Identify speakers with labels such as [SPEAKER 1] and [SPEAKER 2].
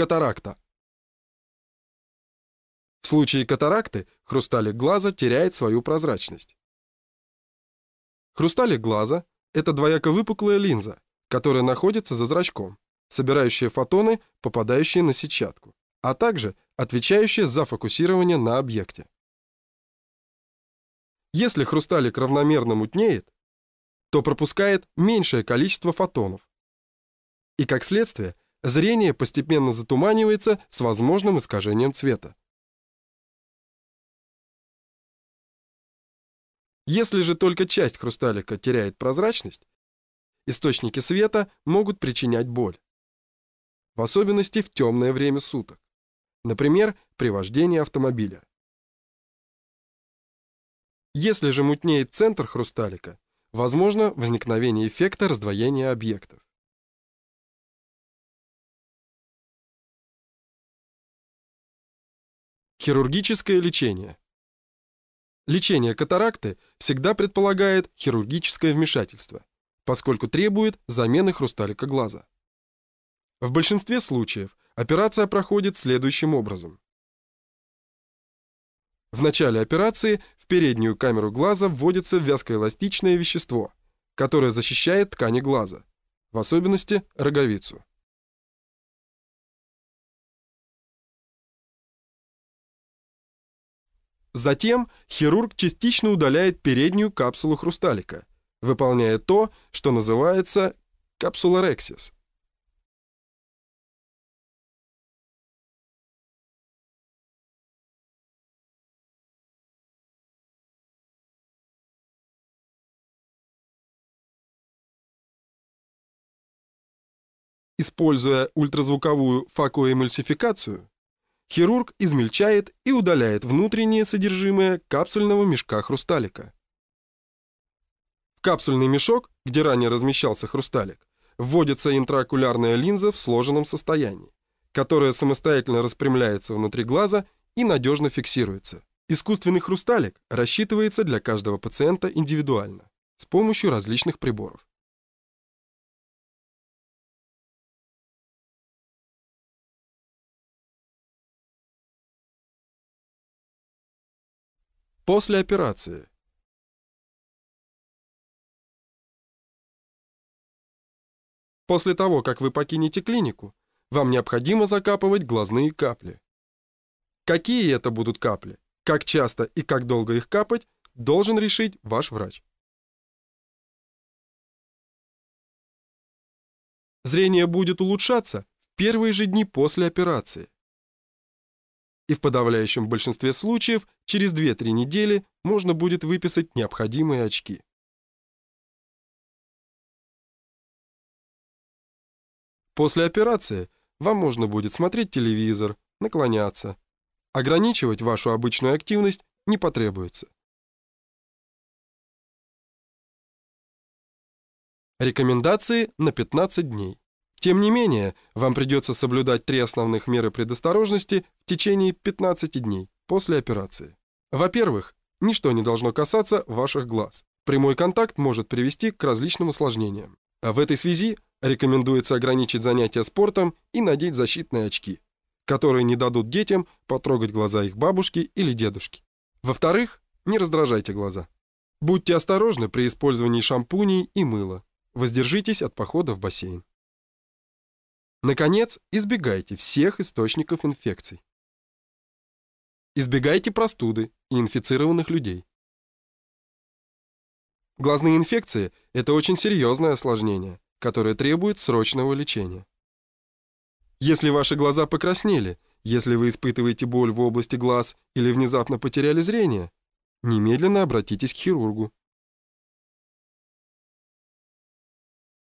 [SPEAKER 1] Катаракта. В случае катаракты
[SPEAKER 2] хрусталик глаза теряет свою прозрачность. Хрусталик глаза – это двояко выпуклая линза, которая находится за зрачком, собирающая фотоны, попадающие на сетчатку, а также отвечающая за фокусирование на объекте. Если хрусталик равномерно мутнеет, то пропускает меньшее количество фотонов и, как следствие, зрение постепенно затуманивается с возможным искажением цвета.
[SPEAKER 1] Если же только часть хрусталика теряет
[SPEAKER 2] прозрачность, источники света могут причинять боль. В особенности в темное время суток. Например, при вождении автомобиля. Если же мутнеет центр хрусталика, возможно
[SPEAKER 1] возникновение эффекта раздвоения объектов. Хирургическое лечение.
[SPEAKER 2] Лечение катаракты всегда предполагает хирургическое вмешательство, поскольку требует замены хрусталика глаза. В большинстве случаев операция проходит следующим образом. В начале операции в переднюю камеру глаза вводится вязкоэластичное вещество, которое защищает ткани глаза, в особенности роговицу. Затем хирург частично удаляет переднюю капсулу хрусталика, выполняя то, что называется капсулорексис.
[SPEAKER 1] Используя
[SPEAKER 2] ультразвуковую факоэмульсификацию, Хирург измельчает и удаляет внутреннее содержимое капсульного мешка хрусталика. В капсульный мешок, где ранее размещался хрусталик, вводится интраокулярная линза в сложенном состоянии, которая самостоятельно распрямляется внутри глаза и надежно фиксируется. Искусственный хрусталик рассчитывается для каждого пациента индивидуально с помощью
[SPEAKER 1] различных приборов. после операции.
[SPEAKER 2] После того, как вы покинете клинику, вам необходимо закапывать глазные капли. Какие это будут капли, как часто и как долго их капать, должен решить ваш врач.
[SPEAKER 1] Зрение будет улучшаться в
[SPEAKER 2] первые же дни после операции и в подавляющем большинстве случаев через 2-3 недели можно будет выписать необходимые очки. После операции вам можно будет смотреть телевизор, наклоняться. Ограничивать вашу обычную активность не потребуется. Рекомендации на 15 дней. Тем не менее, вам придется соблюдать три основных меры предосторожности в течение 15 дней после операции. Во-первых, ничто не должно касаться ваших глаз. Прямой контакт может привести к различным осложнениям. А в этой связи рекомендуется ограничить занятия спортом и надеть защитные очки, которые не дадут детям потрогать глаза их бабушки или дедушки. Во-вторых, не раздражайте глаза. Будьте осторожны при использовании шампуней и мыла. Воздержитесь от похода в бассейн. Наконец, избегайте всех источников инфекций. Избегайте простуды и инфицированных людей. Глазные инфекции – это очень серьезное осложнение, которое требует срочного лечения. Если ваши глаза покраснели, если вы испытываете боль в области глаз или внезапно потеряли зрение, немедленно обратитесь к хирургу.